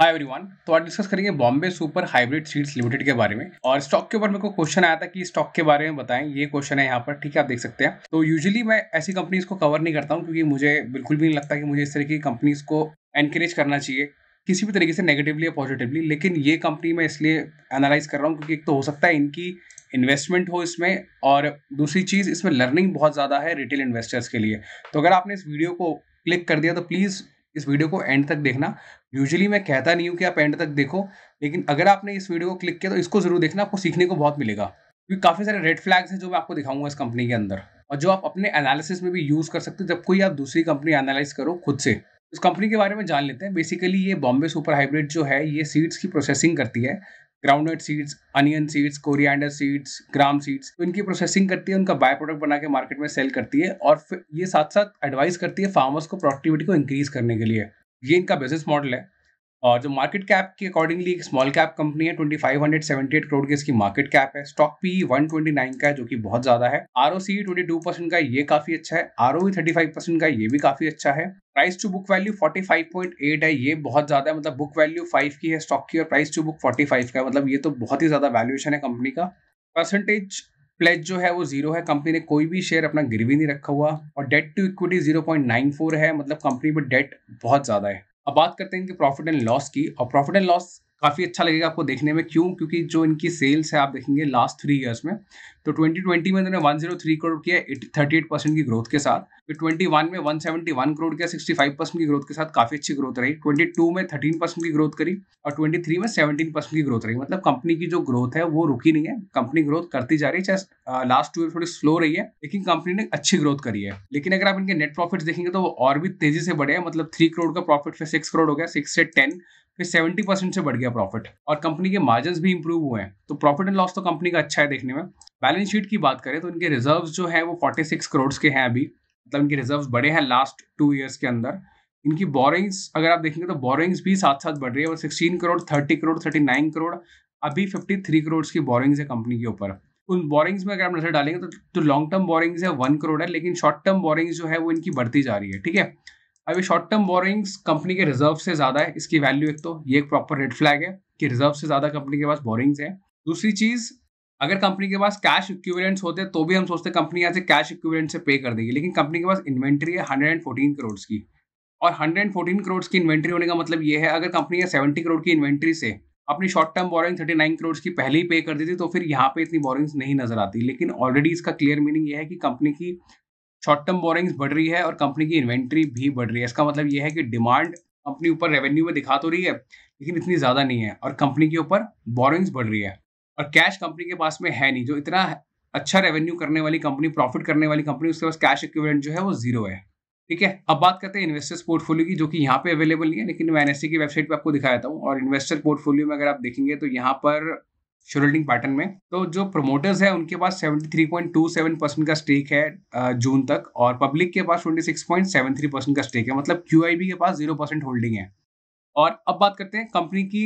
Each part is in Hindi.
हाय एवरीवन तो आज डिस्कस करेंगे Bombay super hybrid seeds limited के बारे में और स्टॉक के ऊपर मेरे को क्वेश्चन आया था कि स्टॉक के बारे में बताएं ये क्वेश्चन है यहाँ पर ठीक है आप देख सकते हैं तो यूजुअली मैं ऐसी कंपनीज को कवर नहीं करता हूँ क्योंकि मुझे बिल्कुल भी नहीं लगता कि मुझे इस तरह की कंपनीज को एनकरेज करना चाहिए किसी भी तरीके से नेगेटिवली या पॉजिटिवली लेकिन ये कंपनी मैं इसलिए एनालाइज कर रहा हूँ क्योंकि एक तो हो सकता है इनकी इन्वेस्टमेंट हो इसमें और दूसरी चीज़ इसमें लर्निंग बहुत ज़्यादा है रिटेल इन्वेस्टर्स के लिए तो अगर आपने इस वीडियो को क्लिक कर दिया तो प्लीज़ इस वीडियो को एंड तक देखना यूजली मैं कहता नहीं हूँ कि आप एंड तक देखो लेकिन अगर आपने इस वीडियो को क्लिक किया तो इसको जरूर देखना आपको सीखने को बहुत मिलेगा क्योंकि काफ़ी सारे रेड फ्लैग्स हैं जो मैं आपको दिखाऊंगा इस कंपनी के अंदर और जो आप अपने एनालिसिस में भी यूज़ कर सकते हो जब कोई आप दूसरी कंपनी एनालाइज करो खुद से इस कंपनी के बारे में जान लेते हैं बेसिकली ये बॉम्बे सुपर हाइब्रिड जो है ये सीड्स की प्रोसेसिंग करती है groundnut seeds onion seeds coriander seeds gram seeds तो इनकी प्रोसेसिंग करती है उनका बाय प्रोडक्ट बना के मार्केट में सेल करती है और ये साथ साथ एडवाइस करती है फार्मर्स को प्रोडक्टिविटी को इंक्रीज करने के लिए ये इनका बिजनेस मॉडल है और जो मार्केट कैप के अकॉर्डिंगली एक स्मॉल कैप कंपनी है twenty five hundred seventy eight crore की इसकी मार्केट कैप है stock P one twenty nine का है जो कि बहुत ज्यादा है R O C twenty two percent का ये काफी अच्छा है R O thirty five percent का ये भी काफी अच्छा है price to book value forty five point eight है ये बहुत ज्यादा है मतलब बुक वैल्यू फाइव की है स्टॉक की और price to book forty five का है मतलब ये तो बहुत ही ज्यादा वैल्यूएशन है कंपनी का परसेंटेज प्लेज जो है वो जीरो है कंपनी ने कोई भी शेयर अपना गिरवी नहीं रखा हुआ और debt to equity zero point nine four है मतलब कंपनी पर डेट बहुत ज़्यादा है अब बात करते हैं इनके प्रॉफिट एंड लॉस की और प्रॉफिट एंड लॉस काफ़ी अच्छा लगेगा आपको देखने में क्यों क्योंकि जो इनकी सेल्स है आप देखेंगे लास्ट थ्री ईयर्स में तो 2020 में उन्होंने 103 करोड़ किया 38 परसेंट की ग्रोथ के साथ फिर 21 में 171 करोड़ किया 65 परसेंट की ग्रोथ के साथ काफी अच्छी ग्रोथ रही 22 में 13 परसेंट की ग्रोथ करी और 23 में 17 परसेंट की ग्रोथ रही मतलब कंपनी की जो ग्रोथ है वो रुकी नहीं है कंपनी ग्रोथ करती जा रही है चाहे लास्ट टू ईयर थोड़ी स्लो रही है लेकिन कंपनी ने अच्छी ग्रोथ करी है लेकिन अगर आप इनके नेट प्रॉफिट देखेंगे तो वो और भी तेजी से बढ़े हैं मतलब थ्री करोड़ का प्रॉफिट फिर सिक्स करोड़ हो गया सिक्स से टेन फिर सेवेंटी परसेंट से बढ़ गया प्रॉफिट और कंपनी के मार्जिन भी इंप्रूव हुए हैं तो प्रॉफिट एंड लॉस तो कंपनी का अच्छा है देखने में बैलेंस शीट की बात करें तो इनके रिजर्व जो है वो सिक्स करोड़ के हैं अभी मतलब इनके रिजर्व बड़े हैं लास्ट टू ईयर्स के अंदर इनकी बोरिंग्स अगर आप देखेंगे तो बोरिंग्स भी साथ साथ बढ़ रही है और sixteen crore thirty crore thirty nine crore अभी फिफ्टी थ्री करोड़ की बोरिंग्स है कंपनी के ऊपर उन बोरिंग्स में अगर आप नजर डालेंगे तो जो लॉन्ग टर्म बोरिंग्स है वन करोड़ है लेकिन शॉर्ट टर्म बोरिंग्स जो है वो इनकी बढ़ती जा रही है ठीक है अभी शॉर्ट टर्म बोरिंग्स कंपनी के रिजर्व से ज़्यादा है इसकी वैल्यू एक तो ये एक प्रॉपर रेड फ्लैग है कि रिजर्व से ज़्यादा कंपनी के पास बोरिंग्स है दूसरी चीज़ अगर कंपनी के पास कैश इक्विवेलेंट्स होते तो भी हम सोचते कंपनी यहाँ से कैश इक्विवेलेंट से पे कर देगी लेकिन कंपनी के पास इन्वेंट्री है हंड्रेड एंड फोर्टीन करोड़ की और हंड्रेड एंड फोर्टीन करोड़ की इन्वेंट्री होने का मतलब ये है अगर कंपनी सेवेंटी करोड़ की इन्वेंट्री से अपनी short term borrowing thirty nine crore की पहले ही पे कर देती तो फिर यहाँ पे इतनी बोरिंग्स नहीं नजर आती लेकिन ऑलरेडी इसका क्लियर मीनिंग ये है कि कंपनी की शॉर्ट टर्म बोरिंग्स बढ़ रही है और कंपनी की इन्वेंट्री भी बढ़ रही है इसका मतलब यह है कि डिमांड कंपनी ऊपर रेवेन्यू में दिखा तो रही है लेकिन इतनी ज़्यादा नहीं है और कंपनी के ऊपर बोरिंग्स बढ़ रही है और कैश कंपनी के पास में है नहीं जो इतना अच्छा रेवेन्यू करने वाली कंपनी प्रॉफिट करने वाली कंपनी उसके पास कैश इक्विवेलेंट जो है वो जीरो है ठीक है अब बात करते हैं इन्वेस्टर्स पोर्टफोलियो की जो कि यहाँ पे अवेलेबल नहीं है लेकिन मैं एनएससी की वेबसाइट पे आपको दिखाया था और इन्वेस्टर पोर्टफोलियो में अगर आप देखेंगे तो यहाँ पर शेड्यूलिंग पैटर्न में तो जो प्रमोटर्स है उनके पास 73.27 परसेंट का स्टेक है जून तक और पब्लिक के पास 26.73 परसेंट का स्टेक है मतलब क्यू के पास जीरो परसेंट होल्डिंग है और अब बात करते हैं कंपनी की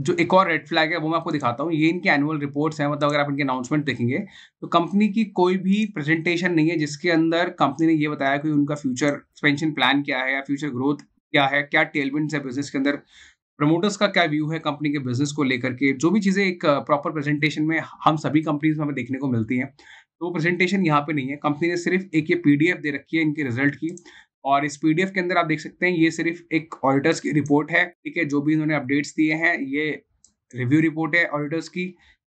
जो एक और रेड फ्लैग है वो मैं आपको दिखाता हूँ ये इनके एनुअल रिपोर्ट्स हैं मतलब अगर आप इनके अनाउंसमेंट देखेंगे तो कंपनी की कोई भी प्रेजेंटेशन नहीं है जिसके अंदर कंपनी ने ये बताया कि उनका फ्यूचर एक्सपेंशन प्लान क्या है या फ्यूचर ग्रोथ क्या है क्या टेलमेंट है बिजनेस के अंदर प्रमोटर्स का क्या व्यू है कंपनी के बिजनेस को लेकर के जो भी चीज़ें एक प्रॉपर प्रेजेंटेशन में हम सभी कंपनीज में हमें देखने को मिलती हैं तो वो प्रेजेंटेशन यहाँ पे नहीं है कंपनी ने सिर्फ एक ये पीडीएफ दे रखी है इनके रिजल्ट की और इस पीडीएफ के अंदर आप देख सकते हैं ये सिर्फ एक ऑडिटर्स की रिपोर्ट है ठीक है जो भी इन्होंने अपडेट्स दिए हैं ये रिव्यू रिपोर्ट है ऑडिटर्स की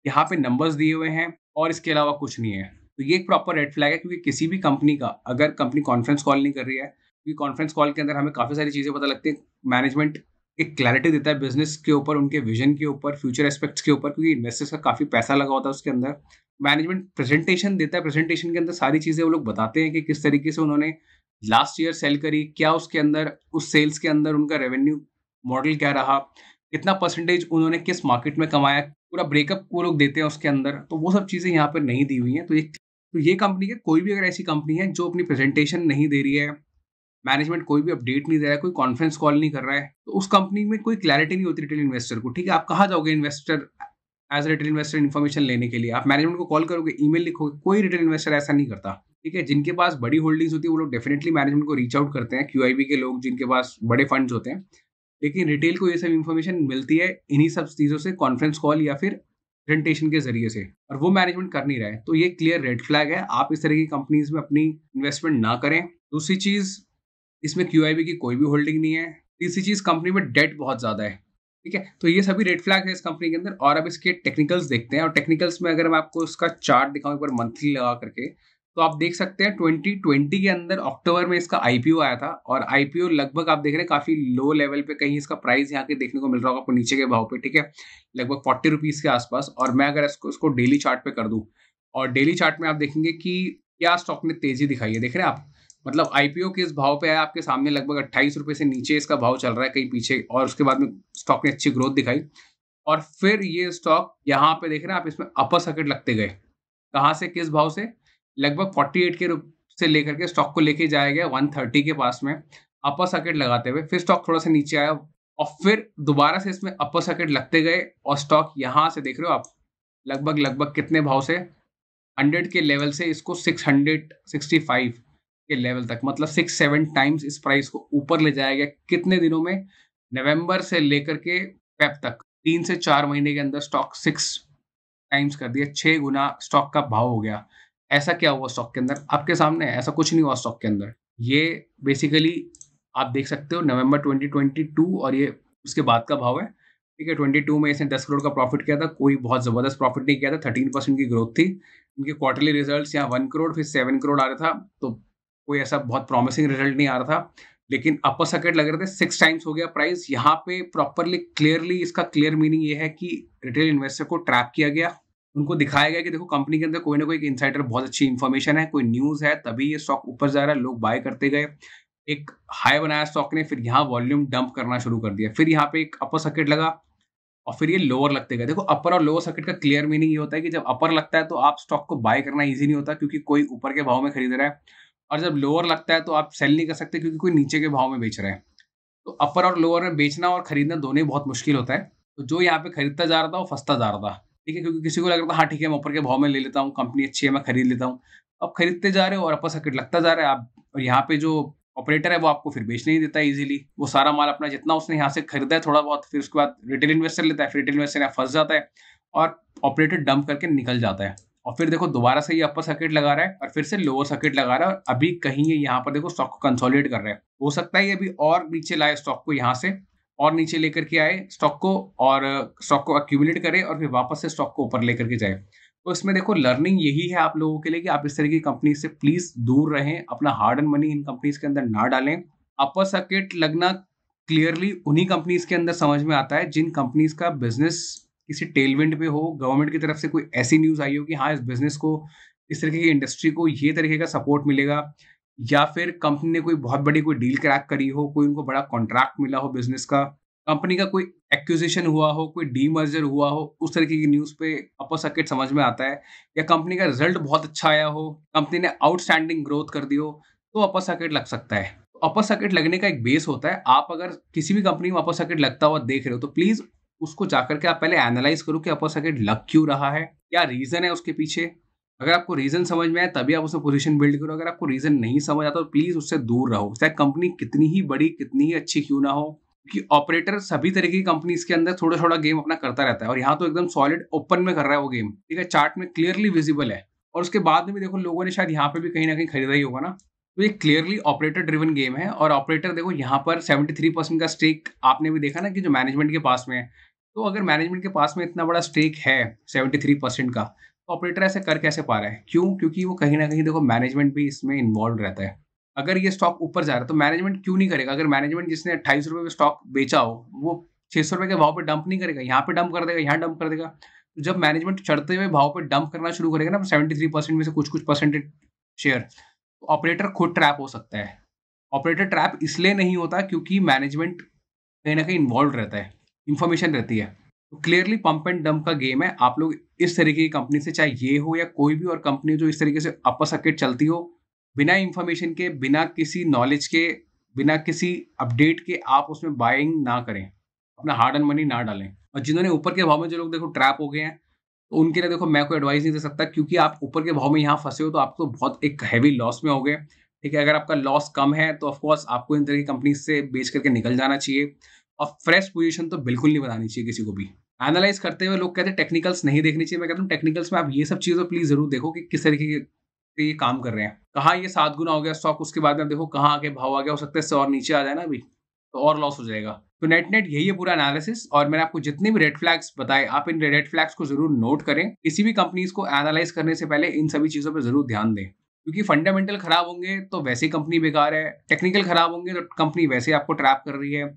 यहाँ पे नंबर्स दिए हुए हैं और इसके अलावा कुछ नहीं है तो ये एक प्रॉपर रेड फ्लैग है क्योंकि किसी भी कंपनी का अगर कंपनी कॉन्फ्रेंस कॉल नहीं कर रही है क्योंकि कॉन्फ्रेंस कॉल के अंदर हमें काफ़ी सारी चीज़ें पता लगती है मैनेजमेंट एक क्लैरिटी देता है बिजनेस के ऊपर उनके विजन के ऊपर फ्यूचर एस्पेक्ट्स के ऊपर क्योंकि इन्वेस्टर्स का काफ़ी पैसा लगा होता है उसके अंदर मैनेजमेंट प्रेजेंटेशन देता है प्रेजेंटेशन के अंदर सारी चीज़ें वो लोग बताते हैं कि किस तरीके से उन्होंने लास्ट ईयर सेल करी क्या उसके अंदर उस सेल्स के अंदर उनका रेवेन्यू मॉडल क्या रहा कितना परसेंटेज उन्होंने किस मार्केट में कमाया पूरा ब्रेकअप वो लोग देते हैं उसके अंदर तो वो सब चीज़ें यहाँ पर नहीं दी हुई हैं तो ये तो ये कंपनी है कोई भी अगर ऐसी कंपनी है जो अपनी प्रेजेंटेशन नहीं दे रही है मैनेजमेंट कोई भी अपडेट नहीं दे रहा है कोई कॉन्फ्रेंस कॉल नहीं कर रहा है तो उस कंपनी में कोई क्लैरिटी नहीं होती रिटेल इन्वेस्टर को ठीक है आप कहाँ जाओगे investor as retail investor information लेने के लिए आप मैनेजमेंट को कॉल करोगे ईमेल लिखोगे कोई रिटेल इन्वेस्टर ऐसा नहीं करता ठीक है जिनके पास बड़ी होल्डिंग्स होती है वो लोग डेफिनेटली मैनेजमेंट को रीच आउट करते हैं क्यू के लोग जिनके पास बड़े फंड्स होते हैं लेकिन रिटेल को ये सब इन्फॉर्मेशन मिलती है इन्हीं सब चीज़ों से कॉन्फ्रेंस कॉल या फिर प्रेजेंटेशन के जरिए से और वो मैनेजमेंट कर नहीं रहा है तो ये क्लियर रेड फ्लैग है आप इस तरह की कंपनीज में अपनी इन्वेस्टमेंट ना करें दूसरी चीज़ इसमें क्यू की कोई भी होल्डिंग नहीं है तीसरी चीज़ कंपनी में डेट बहुत ज़्यादा है ठीक है तो ये सभी रेड फ्लैग है इस कंपनी के अंदर और अब इसके टेक्निकल्स देखते हैं और टेक्निकल्स में अगर मैं आपको इसका चार्ट दिखाऊँ एक बार मंथली लगा करके तो आप देख सकते हैं 2020 के अंदर अक्टूबर में इसका आईपीओ आया था और आईपीओ लगभग आप देख रहे हैं काफी लो लेवल पे कहीं इसका प्राइस यहाँ के देखने को मिल रहा होगा आपको नीचे के भाव पे ठीक है लगभग फोर्टी रुपीज के आसपास और मैं अगर इसको इसको डेली चार्ट पे कर दूं और डेली चार्ट में आप देखेंगे कि क्या स्टॉक ने तेजी दिखाई है देख रहे हैं आप मतलब आईपीओ किस भाव पे है आपके सामने लगभग अट्ठाईस रुपए से नीचे इसका भाव चल रहा है कहीं पीछे और उसके बाद में स्टॉक ने अच्छी ग्रोथ दिखाई और फिर ये स्टॉक यहाँ पे देख रहे हैं आप इसमें अपर सर्किट लगते गए कहाँ से किस भाव से लगभग 48 के रूप से लेकर के स्टॉक को लेके जाया गया 130 के पास में अपर सर्किट लगाते हुए फिर स्टॉक थोड़ा सा नीचे आया और फिर दोबारा से इसमें अपर सर्किट लगते गए और स्टॉक यहाँ से देख रहे हो आप लगभग लगभग कितने भाव से हंड्रेड के लेवल से इसको फाइव के लेवल तक मतलब सिक्स सेवन टाइम्स इस प्राइस को ऊपर ले जाया गया कितने दिनों में नवंबर से लेकर के फेब तक तीन से चार महीने के अंदर स्टॉक सिक्स टाइम्स कर दिया छः गुना स्टॉक का भाव हो गया ऐसा क्या हुआ स्टॉक के अंदर आपके सामने ऐसा कुछ नहीं हुआ स्टॉक के अंदर ये बेसिकली आप देख सकते हो नवंबर 2022 और ये उसके बाद का भाव है ठीक है 22 में इसने 10 करोड़ का प्रॉफिट किया था कोई बहुत ज़बरदस्त प्रॉफिट नहीं किया था 13 परसेंट की ग्रोथ थी इनके क्वार्टरली रिजल्ट्स यहाँ वन करोड़ फिर सेवन करोड़ आ रहा था तो कोई ऐसा बहुत प्रॉमिसिंग रिजल्ट नहीं आ रहा था लेकिन अपर सर्किट लग रहे थे सिक्स टाइम्स हो गया प्राइस यहाँ पे प्रॉपरली क्लियरली इसका क्लियर मीनिंग ये है कि रिटेल इन्वेस्टर को ट्रैप किया गया उनको दिखाया गया कि देखो कंपनी के अंदर कोई ना कोई इंसाइडर बहुत अच्छी इन्फॉर्मेशन है कोई न्यूज़ है तभी ये स्टॉक ऊपर जा रहा है लोग बाय करते गए एक हाई बनाया स्टॉक ने फिर यहाँ वॉल्यूम डंप करना शुरू कर दिया फिर यहाँ पे एक अपर सर्किट लगा और फिर ये लोअर लगते गए देखो अपर और लोअर सर्किट का क्लियर मीनिंग ये होता है कि जब अपर लगता है तो आप स्टॉक को बाय करना ईजी नहीं होता क्योंकि कोई ऊपर के भाव में खरीद रहा है और जब लोअर लगता है तो आप सेल नहीं कर सकते क्योंकि कोई नीचे के भाव में बेच रहा है तो अपर और लोअर में बेचना और खरीदना दोनों ही बहुत मुश्किल होता है तो जो यहाँ पे खरीदता जा रहा था वो फंसता जा रहा था ठीक है क्योंकि किसी को लग रहा था हाँ ठीक है मैं ऊपर के भाव में ले लेता हूँ कंपनी अच्छी है मैं खरीद लेता हूँ अब खरीदते जा रहे हो और अपर सर्किट लगता जा रहा है आप और यहाँ पे जो ऑपरेटर है वो आपको फिर बेच नहीं देता है इजीली वो सारा माल अपना जितना उसने यहाँ से खरीदा है थोड़ा बहुत फिर उसके बाद रिटेल इन्वेस्टर लेता है फिर रिटेल इन्वेस्टर यहाँ फंस जाता है और ऑपरेटर डंप करके निकल जाता है और फिर देखो दोबारा से ये अपर सर्किट लगा रहा है और फिर से लोअर सर्किट लगा रहा है और अभी कहीं ये यहाँ पर देखो स्टॉक को कंसोलिडेट कर रहा है हो सकता है ये अभी और नीचे लाए स्टॉक को यहाँ से और नीचे लेकर के आए स्टॉक को और स्टॉक uh, को अक्यूमुलेट करे और फिर वापस से स्टॉक को ऊपर लेकर के जाए तो इसमें देखो लर्निंग यही है आप लोगों के लिए कि आप इस तरह की कंपनी से प्लीज दूर रहें अपना हार्ड एंड मनी इन कंपनीज के अंदर ना डालें अपर सर्किट लगना क्लियरली उन्हीं कंपनीज के अंदर समझ में आता है जिन कंपनीज का बिजनेस किसी टेलविंड पे हो गवर्नमेंट की तरफ से कोई ऐसी न्यूज आई हो कि हाँ इस बिजनेस को इस तरीके की इंडस्ट्री को ये तरीके का सपोर्ट मिलेगा या फिर कंपनी ने कोई बहुत बड़ी कोई डील क्रैक करी हो कोई उनको बड़ा कॉन्ट्रैक्ट मिला हो बिजनेस का कंपनी का कोई एक्विजिशन हुआ हो कोई डी मर्जर हुआ हो उस तरीके की न्यूज पे अपर सर्किट समझ में आता है या कंपनी का रिजल्ट बहुत अच्छा आया हो कंपनी ने आउटस्टैंडिंग ग्रोथ कर दी हो तो अपर सर्किट लग सकता है अपर सर्किट लगने का एक बेस होता है आप अगर किसी भी कंपनी में अपर सर्किट लगता हुआ देख रहे हो तो प्लीज उसको जाकर के आप पहले एनालाइज करो कि अपर सर्किट लग क्यों रहा है क्या रीजन है उसके पीछे अगर आपको रीजन समझ में आए तभी आप उसमें पोजीशन बिल्ड करो अगर आपको रीजन नहीं समझ आता तो प्लीज उससे दूर रहो चाहे कंपनी कितनी ही बड़ी कितनी ही अच्छी क्यों ना हो कि ऑपरेटर सभी तरीके की कंपनीज के अंदर थोड़ा थोड़ा गेम अपना करता रहता है और यहाँ तो एकदम सॉलिड ओपन में कर रहा है वो गेम ठीक है चार्ट में क्लियरली विजिबल है और उसके बाद में भी देखो लोगों ने शायद यहाँ पे भी कहीं ना कहीं खरीदा ही होगा ना तो ये क्लियरली ऑपरेटर ड्रिवन गेम है और ऑपरेटर देखो यहाँ पर थ्री परसेंट का स्टेक आपने भी देखा ना कि जो मैनेजमेंट के पास में है तो अगर मैनेजमेंट के पास में इतना बड़ा स्टेक है थ्री परसेंट का ऑपरेटर ऐसे कर कैसे पा रहा है क्यों क्योंकि वो कहीं ना कहीं देखो मैनेजमेंट भी इसमें इन्वॉल्व रहता है अगर ये स्टॉक ऊपर जा रहा है तो मैनेजमेंट क्यों नहीं करेगा अगर मैनेजमेंट जिसने अट्ठाईस रुपये का स्टॉक बेचा हो वो छः सौ रुपये के भाव पर डंप नहीं करेगा यहाँ पर डंप कर देगा यहाँ डंप कर देगा तो जब मैनेजमेंट चढ़ते हुए भाव पर डंप करना शुरू करेगा ना सेवेंटी थ्री परसेंट में से कुछ कुछ परसेंटेज शेयर तो ऑपरेटर खुद ट्रैप हो सकता है ऑपरेटर ट्रैप इसलिए नहीं होता क्योंकि मैनेजमेंट कहीं ना कहीं इन्वॉल्व रहता है इन्फॉर्मेशन रहती है तो क्लियरली पंप एंड डंप का गेम है आप लोग इस तरीके की कंपनी से चाहे ये हो या कोई भी और कंपनी जो इस तरीके से अपर सर्किट चलती हो बिना इंफॉर्मेशन के बिना किसी नॉलेज के बिना किसी अपडेट के आप उसमें बाइंग ना करें अपना हार्ड एंड मनी ना डालें और जिन्होंने ऊपर के भाव में जो लोग देखो ट्रैप हो गए हैं तो उनके लिए देखो मैं कोई एडवाइस नहीं दे सकता क्योंकि आप ऊपर के भाव में यहाँ फंसे हो तो आपको तो बहुत एक हैवी लॉस में हो गए ठीक है अगर आपका लॉस कम है तो ऑफकोर्स आपको इन तरह की कंपनी से बेच करके निकल जाना चाहिए और फ्रेश पोजिशन तो बिल्कुल नहीं बनानी चाहिए किसी को भी एनालाइज करते हुए लोग कहते हैं टेक्निकल्स नहीं देखनी चाहिए मैं कहता हूँ टेक्निकल्स में आप ये सब चीज़ें प्लीज़ जरूर देखो कि किस तरीके से ये काम कर रहे हैं कहाँ ये सात गुना हो गया स्टॉक उसके बाद में देखो कहाँ आगे भाव आ गया हो सकता है इससे और नीचे आ जाए ना अभी तो और लॉस हो जाएगा तो नेट नेट यही है पूरा एनालिसिस और मैंने आपको जितने भी रेड फ्लैग्स बताए आप इन रेड फ्लैग्स को जरूर नोट करें किसी भी कंपनीज को एनालाइज करने से पहले इन सभी चीज़ों पर जरूर ध्यान दें क्योंकि फंडामेंटल खराब होंगे तो वैसे कंपनी बेकार है टेक्निकल खराब होंगे तो कंपनी वैसे आपको ट्रैप कर रही है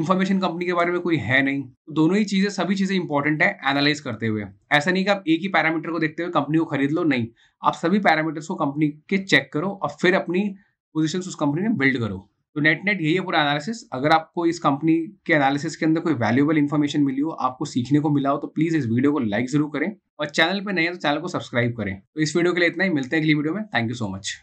इन्फॉर्मेशन कंपनी के बारे में कोई है नहीं तो दोनों ही चीजें सभी चीजें इंपॉर्टेंट है एनालाइज करते हुए ऐसा नहीं कि आप एक ही पैरामीटर को देखते हुए कंपनी को खरीद लो नहीं आप सभी पैरामीटर्स को कंपनी के चेक करो और फिर अपनी पोजिशन उस कंपनी में बिल्ड करो तो नेट नेट यही है पूरा एनालिसिस अगर आपको इस कंपनी के एनालिसिस के अंदर कोई वैल्यूएबल इन्फॉर्मेशन मिली हो आपको सीखने को मिला हो तो प्लीज इस वीडियो को लाइक जरूर करें और चैनल पर नए हैं तो चैनल को सब्सक्राइब करें तो इस वीडियो के लिए इतना ही मिलते हैं अगली वीडियो में थैंक यू सो मच